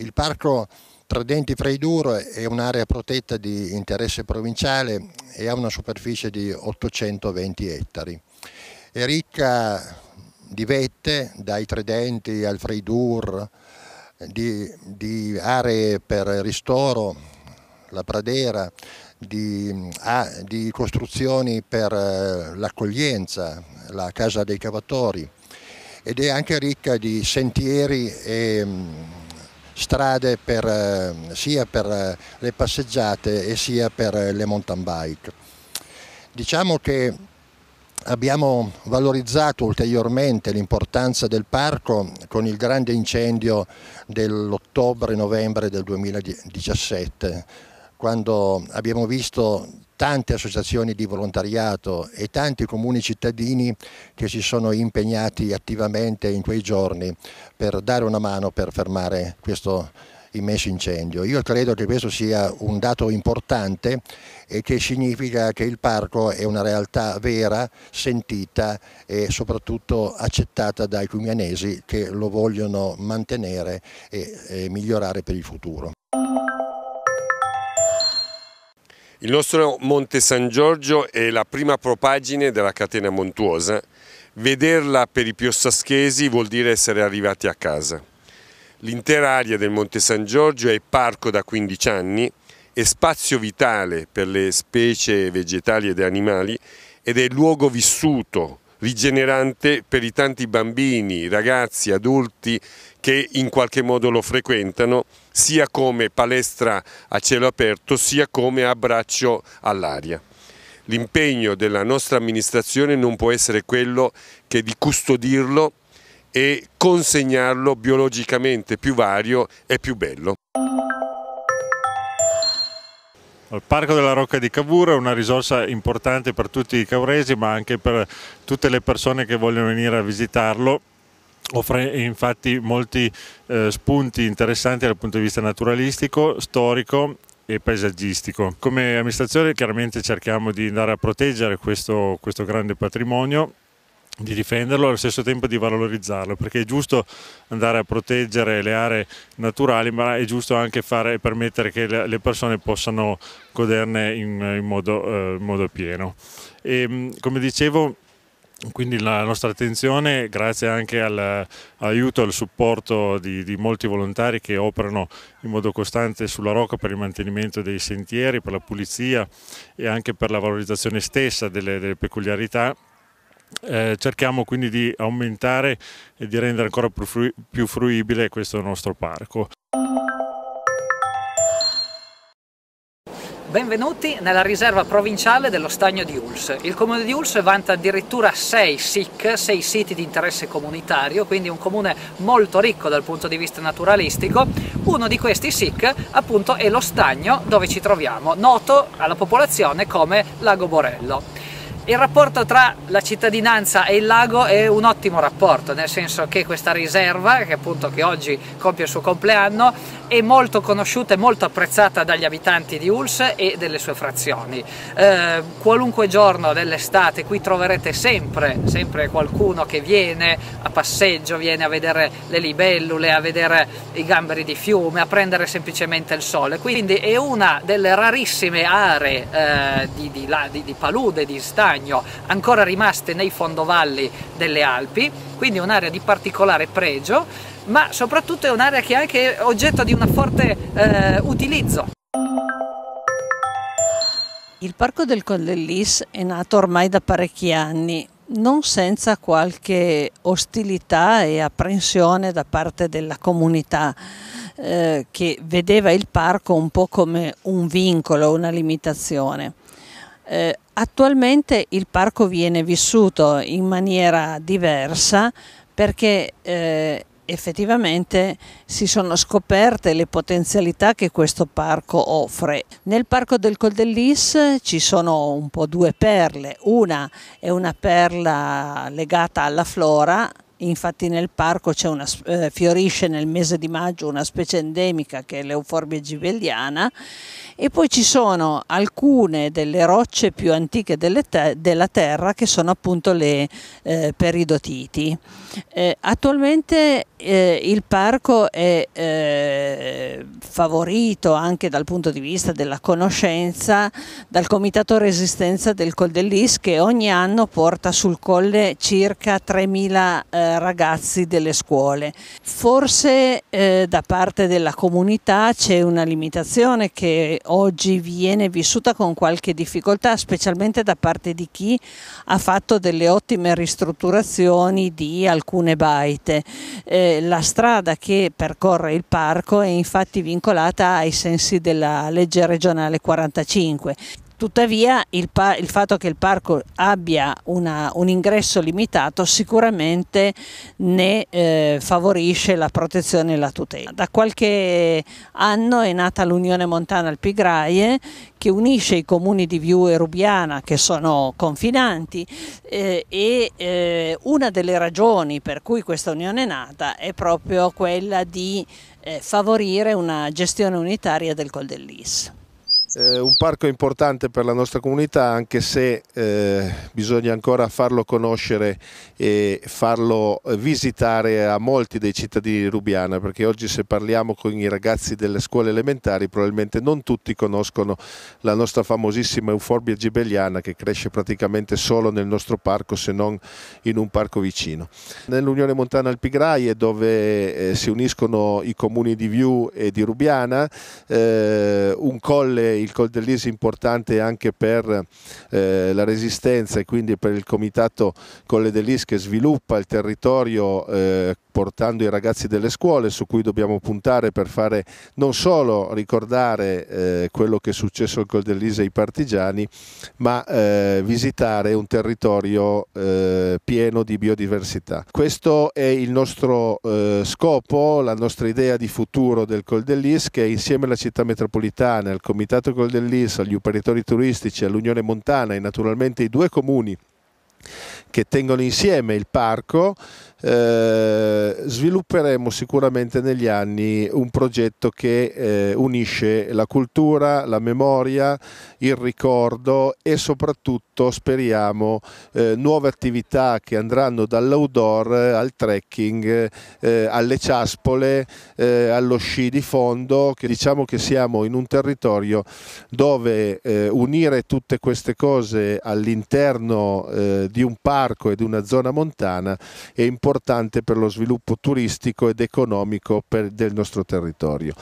Il parco Tridenti Freidur è un'area protetta di interesse provinciale e ha una superficie di 820 ettari. È ricca di vette, dai Tridenti al Freidur, di, di aree per ristoro, la pradera, di, ah, di, costruzioni per eh, l'accoglienza, la casa dei cavatori ed è anche ricca di sentieri e mm, strade per, eh, sia per eh, le passeggiate e sia per eh, le mountain bike. Diciamo che abbiamo valorizzato ulteriormente l'importanza del parco con il grande incendio dell'ottobre-novembre del 2017 quando abbiamo visto tante associazioni di volontariato e tanti comuni cittadini che si sono impegnati attivamente in quei giorni per dare una mano per fermare questo immenso incendio. Io credo che questo sia un dato importante e che significa che il parco è una realtà vera, sentita e soprattutto accettata dai cumianesi che lo vogliono mantenere e, e migliorare per il futuro. Il nostro Monte San Giorgio è la prima propagine della catena montuosa. Vederla per i piossaschesi vuol dire essere arrivati a casa. L'intera area del Monte San Giorgio è parco da 15 anni, è spazio vitale per le specie vegetali ed animali ed è luogo vissuto rigenerante per i tanti bambini, ragazzi, adulti che in qualche modo lo frequentano sia come palestra a cielo aperto sia come abbraccio all'aria. L'impegno della nostra amministrazione non può essere quello che di custodirlo e consegnarlo biologicamente più vario e più bello. Il Parco della Rocca di Cavour è una risorsa importante per tutti i cavresi ma anche per tutte le persone che vogliono venire a visitarlo offre infatti molti eh, spunti interessanti dal punto di vista naturalistico, storico e paesaggistico. Come amministrazione chiaramente cerchiamo di andare a proteggere questo, questo grande patrimonio di difenderlo e allo stesso tempo di valorizzarlo perché è giusto andare a proteggere le aree naturali ma è giusto anche fare, permettere che le persone possano goderne in, in, modo, eh, in modo, pieno e, ehm, come dicevo quindi la nostra attenzione, grazie anche all'aiuto e al supporto di, di, molti volontari che operano in modo costante sulla Rocca per il mantenimento dei sentieri, per la pulizia e anche per la valorizzazione stessa delle, delle peculiarità eh, cerchiamo quindi di aumentare e di rendere ancora più, fru- più fruibile questo nostro parco. Benvenuti nella riserva provinciale dello Stagno di Uls. Il comune di Uls vanta addirittura 6 SIC, 6 siti di interesse comunitario, quindi un comune molto ricco dal punto di vista naturalistico. Uno di questi SIC appunto è lo Stagno dove ci troviamo, noto alla popolazione come Lago Borello. Il rapporto tra la cittadinanza e il lago è un ottimo rapporto, nel senso che questa riserva, che appunto che oggi compie il suo compleanno, è molto conosciuta e molto apprezzata dagli abitanti di Ulse e delle sue frazioni. Eh, qualunque giorno dell'estate qui troverete sempre, sempre qualcuno che viene a passeggio, viene a vedere le libellule, a vedere i gamberi di fiume, a prendere semplicemente il sole, quindi è una delle rarissime aree eh, di, di, di, di palude, di stagno ancora rimaste nei fondovalli delle Alpi, quindi un'area di particolare pregio ma soprattutto è un'area che è anche oggetto di un forte eh, utilizzo. Il Parco del Coldellis è nato ormai da parecchi anni, non senza qualche ostilità e apprensione da parte della comunità eh, che vedeva il parco un po' come un vincolo, una limitazione. Eh, attualmente il parco viene vissuto in maniera diversa perché eh, effettivamente si sono scoperte le potenzialità che questo parco offre. Nel parco del Col dell'Is ci sono un po' due perle, una è una perla legata alla flora Infatti nel parco una, eh, fiorisce nel mese di maggio una specie endemica che è l'euforbia gibelliana e poi ci sono alcune delle rocce più antiche te della terra che sono appunto le eh, peridotiti. Eh, attualmente eh, il parco è eh, favorito anche dal punto di vista della conoscenza dal Comitato Resistenza del Col dell'Is che ogni anno porta sul colle circa 3.000 eh, ragazzi delle scuole. Forse eh, da parte della comunità c'è una limitazione che oggi viene vissuta con qualche difficoltà, specialmente da parte di chi ha fatto delle ottime ristrutturazioni di alcune baite. Eh, la strada che percorre il parco è infatti vincolata ai sensi della legge regionale 45 Tuttavia il, il fatto che il parco abbia una, un ingresso limitato sicuramente ne eh, favorisce la protezione e la tutela. Da qualche anno è nata l'Unione Montana Alpigraie che unisce i comuni di Viu e Rubiana che sono confinanti eh, e eh, una delle ragioni per cui questa unione è nata è proprio quella di eh, favorire una gestione unitaria del Col dell'Is. Eh, un parco importante per la nostra comunità anche se eh, bisogna ancora farlo conoscere e farlo eh, visitare a molti dei cittadini di Rubiana perché oggi se parliamo con i ragazzi delle scuole elementari probabilmente non tutti conoscono la nostra famosissima euforbia gibelliana che cresce praticamente solo nel nostro parco se non in un parco vicino. Nell'Unione Montana Alpigraie dove eh, si uniscono i comuni di Viu e di Rubiana eh, un colle il Col dell'Is è importante anche per eh, la resistenza e quindi per il comitato Colle dell'Is che sviluppa il territorio eh, portando i ragazzi delle scuole su cui dobbiamo puntare per fare non solo ricordare eh, quello che è successo al Col dell'Ise ai partigiani, ma eh, visitare un territorio eh, pieno di biodiversità. Questo è il nostro eh, scopo, la nostra idea di futuro del Col dell'Is che insieme alla città metropolitana, al Comitato Col dell'Is, agli operatori turistici, all'Unione Montana e naturalmente i due comuni che tengono insieme il parco eh, svilupperemo sicuramente negli anni un progetto che eh, unisce la cultura, la memoria, il ricordo e soprattutto speriamo eh, nuove attività che andranno dall'outdoor al trekking, eh, alle ciaspole, eh, allo sci di fondo, che diciamo che siamo in un territorio dove unire tutte queste cose all'interno di un parco e di una zona montana è importante importante per lo sviluppo turistico ed economico per, del nostro territorio.